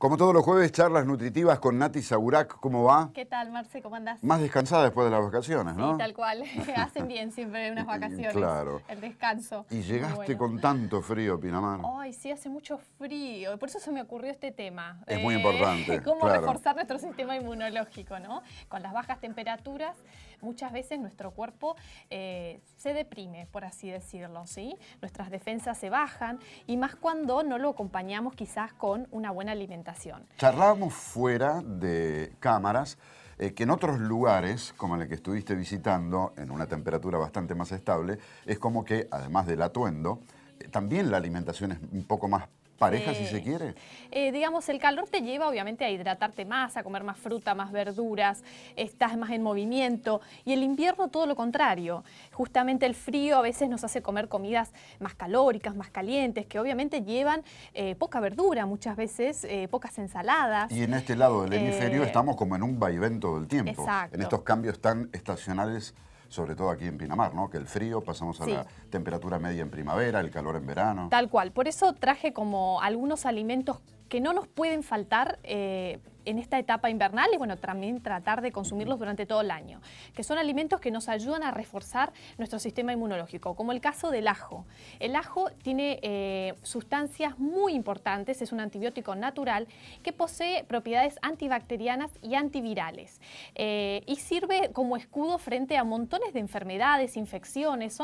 Como todos los jueves, charlas nutritivas con Nati Saburac. ¿Cómo va? ¿Qué tal, Marce? ¿Cómo andás? Más descansada después de las vacaciones, ¿no? Sí, tal cual. Hacen bien siempre unas vacaciones. claro. El descanso. Y llegaste con tanto frío, Pinamar. Ay, sí, hace mucho frío. Por eso se me ocurrió este tema. Es muy eh, importante. Cómo reforzar nuestro sistema inmunológico, ¿no? Con las bajas temperaturas muchas veces nuestro cuerpo eh, se deprime, por así decirlo, ¿sí? Nuestras defensas se bajan y más cuando no lo acompañamos quizás con una buena alimentación. Charlábamos fuera de cámaras eh, que en otros lugares, como el que estuviste visitando, en una temperatura bastante más estable, es como que, además del atuendo, eh, también la alimentación es un poco más pareja si eh, se quiere. Eh, digamos, el calor te lleva obviamente a hidratarte más, a comer más fruta, más verduras, estás más en movimiento y el invierno todo lo contrario. Justamente el frío a veces nos hace comer comidas más calóricas, más calientes, que obviamente llevan eh, poca verdura muchas veces, pocas ensaladas. Y en este lado del hemisferio estamos como en un vaivén del tiempo, en estos cambios tan estacionales sobre todo aquí en Pinamar, ¿no? Que el frío, pasamos a la temperatura media en primavera, el calor en verano. Tal cual. Por eso traje como algunos alimentos que no nos pueden faltar eh, en esta etapa invernal y bueno, también tratar de consumirlos durante todo el año, que son alimentos que nos ayudan a reforzar nuestro sistema inmunológico, como el caso del ajo. El ajo tiene eh, sustancias muy importantes, es un antibiótico natural que posee propiedades antibacterianas y antivirales eh, y sirve como escudo frente a montones de enfermedades, infecciones,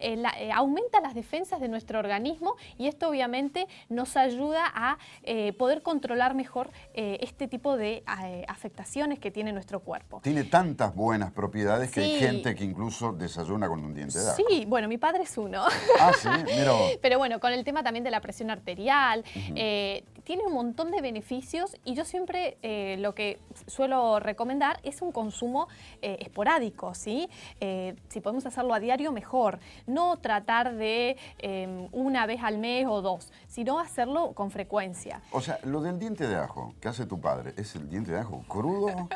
eh, aumenta las defensas de nuestro organismo y esto obviamente nos ayuda a poder controlar mejor este tipo tipo de eh, afectaciones que tiene nuestro cuerpo. Tiene tantas buenas propiedades que hay gente que incluso desayuna con un diente de ajo. Sí, bueno, mi padre es uno. Ah, sí, pero. Pero bueno, con el tema también de la presión arterial, tiene un montón de beneficios y yo siempre eh, lo que suelo recomendar es un consumo eh, esporádico, ¿sí? Eh, si podemos hacerlo a diario, mejor. No tratar de em, una vez al mes o dos, sino hacerlo con frecuencia. O sea, lo del diente de ajo que hace tu padre, ¿es el diente de ajo crudo?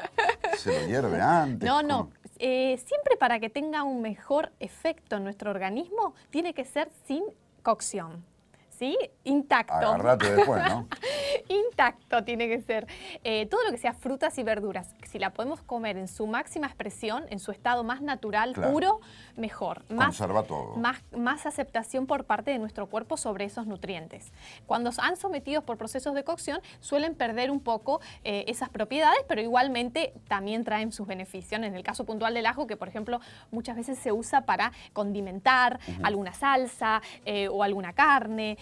¿Se lo hierve antes? No, no. siempre para que tenga un mejor efecto en nuestro organismo, tiene que ser sin cocción. ¿sí? Intacto. rato después, ¿no? intacto tiene que ser. Eh, todo lo que sea frutas y verduras, si la podemos comer en su máxima expresión, en su estado más natural, puro, mejor. Más, Conserva todo. Más, aceptación por parte de nuestro cuerpo sobre esos nutrientes. Cuando han sometidos por procesos de cocción, suelen perder un poco eh, esas propiedades, pero igualmente también traen sus beneficios. En el caso puntual del ajo, que por ejemplo muchas veces se usa para condimentar alguna salsa eh, o alguna carne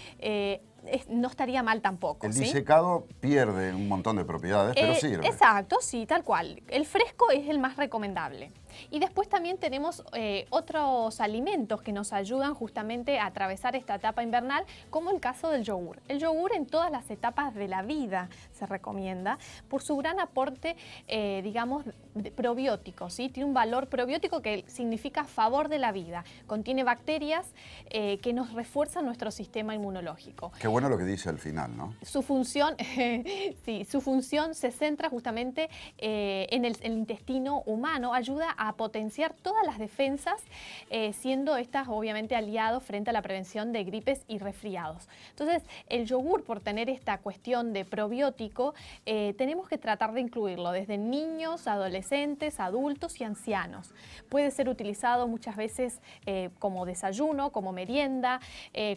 no estaría mal tampoco. El disecado pierde un montón de propiedades, pero eh, sirve. Exacto, sí, tal cual. El fresco es el más recomendable. Y después también tenemos eh, otros alimentos que nos ayudan justamente a atravesar esta etapa invernal, como el caso del yogur. El yogur en todas las etapas de la vida se recomienda por su gran aporte, eh, digamos, probiótico. ¿sí? Tiene un valor probiótico que significa favor de la vida. Contiene bacterias que nos refuerzan nuestro sistema inmunológico. bueno bueno lo que dice al final, ¿no? Su función, sí, su función se centra justamente eh, en el, intestino humano, ayuda a potenciar todas las defensas, eh, siendo estas obviamente aliados frente a la prevención de gripes y resfriados. Entonces, el yogur, por tener esta cuestión de probiótico, eh, tenemos que tratar de incluirlo desde niños, adolescentes, adultos y ancianos. Puede ser utilizado muchas veces como desayuno, como merienda,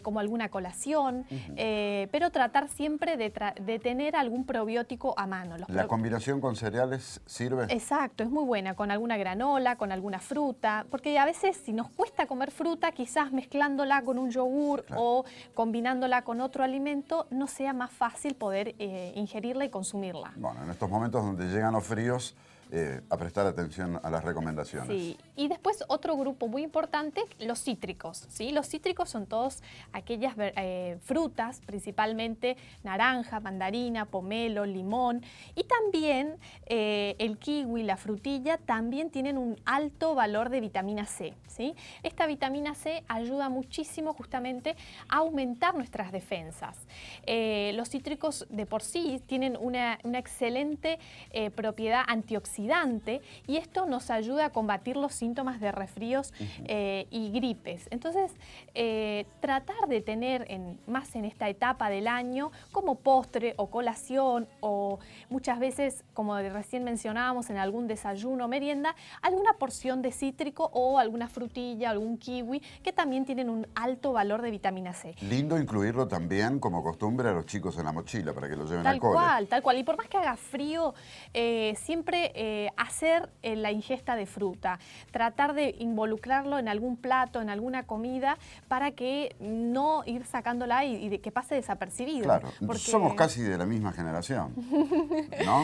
como alguna colación. Eh, pero tratar siempre de, tener algún probiótico a mano. ¿La combinación con cereales sirve? Exacto, es muy buena, con alguna granola, con alguna fruta, porque a veces si nos cuesta comer fruta, quizás mezclándola con un yogur o combinándola con otro alimento, no sea más fácil poder eh, ingerirla y consumirla. Bueno, en estos momentos donde llegan los fríos, eh, a prestar atención a las recomendaciones. y después otro grupo muy importante, los cítricos. ¿sí? Los cítricos son todos aquellas eh, frutas, principalmente naranja, mandarina, pomelo, limón, y también eh, el kiwi, la frutilla, también tienen un alto valor de vitamina C. ¿sí? Esta vitamina C ayuda muchísimo justamente a aumentar nuestras defensas. los cítricos de por sí tienen una excelente propiedad antioxidante y esto nos ayuda a combatir los síntomas de resfríos eh, y gripes. Entonces, eh, tratar de tener en, más en esta etapa del año como postre o colación o muchas veces, como recién mencionábamos, en algún desayuno o merienda, alguna porción de cítrico o alguna frutilla, algún kiwi, que también tienen un alto valor de vitamina C. Lindo incluirlo también como costumbre a los chicos en la mochila para que lo lleven a al Tal cual, tal cual. Y por más que haga frío, eh, siempre eh, hacer eh, la ingesta de fruta, tratar de involucrarlo en algún plato, en alguna comida, para que no ir sacándola y, que pase desapercibido. Claro, porque... somos casi de la misma generación, ¿no?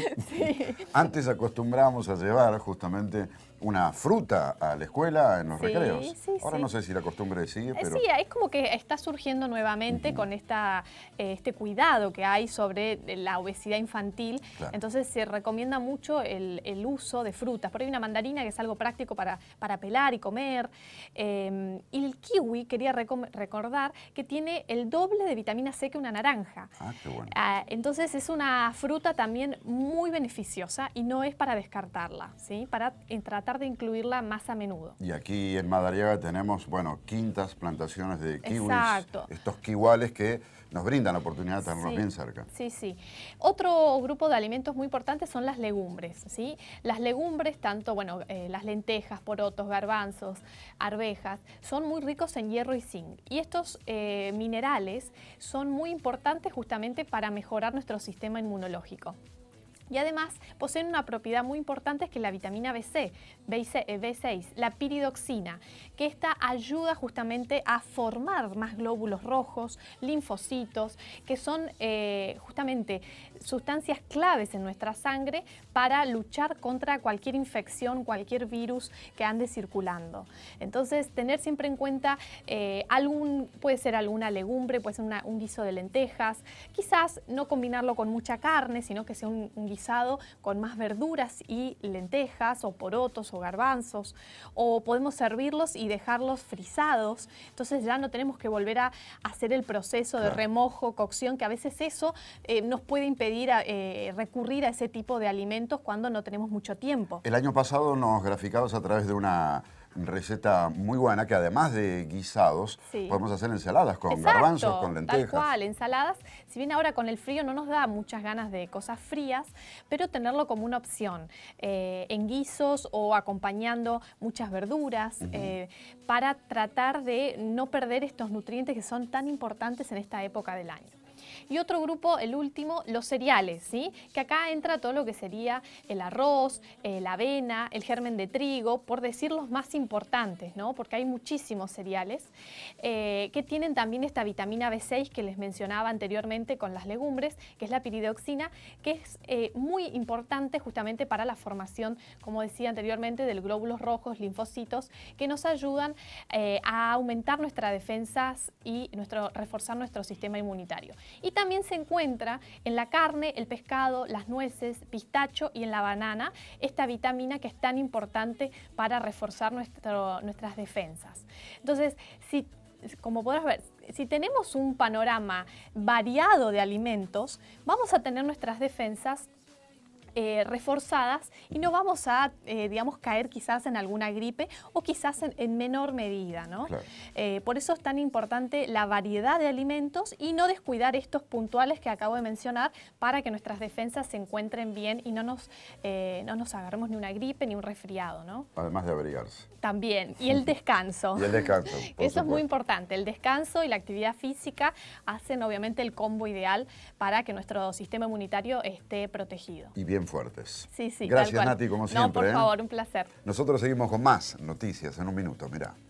Antes acostumbramos a llevar justamente una fruta a la escuela en los recreos. Ahora no sé si la costumbre sigue, eh, pero... Sí, es como que está surgiendo nuevamente con esta, eh, este cuidado que hay sobre eh, la obesidad infantil. Entonces se recomienda mucho el, uso de frutas. Por ahí una mandarina que es algo práctico para, para pelar y comer. y el kiwi, quería recordar, que tiene el doble de vitamina C que una naranja. Ah, ah, entonces es una fruta también muy beneficiosa y no es para descartarla, ¿sí? Para tratar de incluirla más a menudo. Y aquí en Madariaga tenemos, bueno, quintas plantaciones de kiwis. Estos kiwales que nos brindan la oportunidad de tenerlos bien cerca. Sí, sí. Otro grupo de alimentos muy importantes son las legumbres, ¿sí? Las legumbres, tanto, bueno, eh, las lentejas, porotos, garbanzos, arvejas, son muy ricos en hierro y zinc. Y estos eh, minerales son muy importantes justamente para mejorar nuestro sistema inmunológico y además poseen una propiedad muy importante que es la vitamina B6, eh, la piridoxina, que esta ayuda justamente a formar más glóbulos rojos, linfocitos, que son eh, justamente sustancias claves en nuestra sangre para luchar contra cualquier infección, cualquier virus que ande circulando. Entonces, tener siempre en cuenta eh, algún, puede ser alguna legumbre, puede ser un guiso de lentejas, quizás no combinarlo con mucha carne, sino que sea un, un con más verduras y lentejas o porotos o garbanzos. O podemos servirlos y dejarlos frisados. Entonces ya no tenemos que volver a hacer el proceso de remojo, cocción, que a veces eso eh, nos puede impedir eh, recurrir a ese tipo de alimentos cuando no tenemos mucho tiempo. El año pasado nos graficabas a través de una receta muy buena que además de guisados, podemos hacer ensaladas con garbanzos, con lentejas. Tal cual, ensaladas. Si bien ahora con el frío no nos da muchas ganas de cosas frías, pero tenerlo como una opción eh, en guisos o acompañando muchas verduras eh, para tratar de no perder estos nutrientes que son tan importantes en esta época del año y otro grupo, el último, los cereales, ¿sí? que acá entra todo lo que sería el arroz, eh, la avena, el germen de trigo, por decir los más importantes, ¿no? porque hay muchísimos cereales, eh, que tienen también esta vitamina B6 que les mencionaba anteriormente con las legumbres, que es la piridoxina, que es eh, muy importante justamente para la formación, como decía anteriormente, del glóbulos rojos, linfocitos, que nos ayudan a aumentar nuestras defensas y nuestro, reforzar nuestro sistema inmunitario y también se encuentra en la carne, el pescado, las nueces, pistacho y en la banana, esta vitamina que es tan importante para reforzar nuestras defensas. Entonces, como podrás ver, si tenemos un panorama variado de alimentos, vamos a tener nuestras defensas eh, reforzadas y no vamos a, eh, digamos, caer quizás en alguna gripe o quizás en, menor medida, ¿no? Eh, por eso es tan importante la variedad de alimentos y no descuidar estos puntuales que acabo de mencionar para que nuestras defensas se encuentren bien y no nos, no nos agarremos ni una gripe ni un resfriado, ¿no? Además de abrigarse. También. Y el descanso. el descanso. Eso es muy importante. El descanso y la actividad física hacen obviamente el combo ideal para que nuestro sistema inmunitario esté protegido fuertes. Sí, sí. Gracias, Nati, como siempre. No, por ¿eh? favor, un placer. Nosotros seguimos con más noticias en un minuto, mira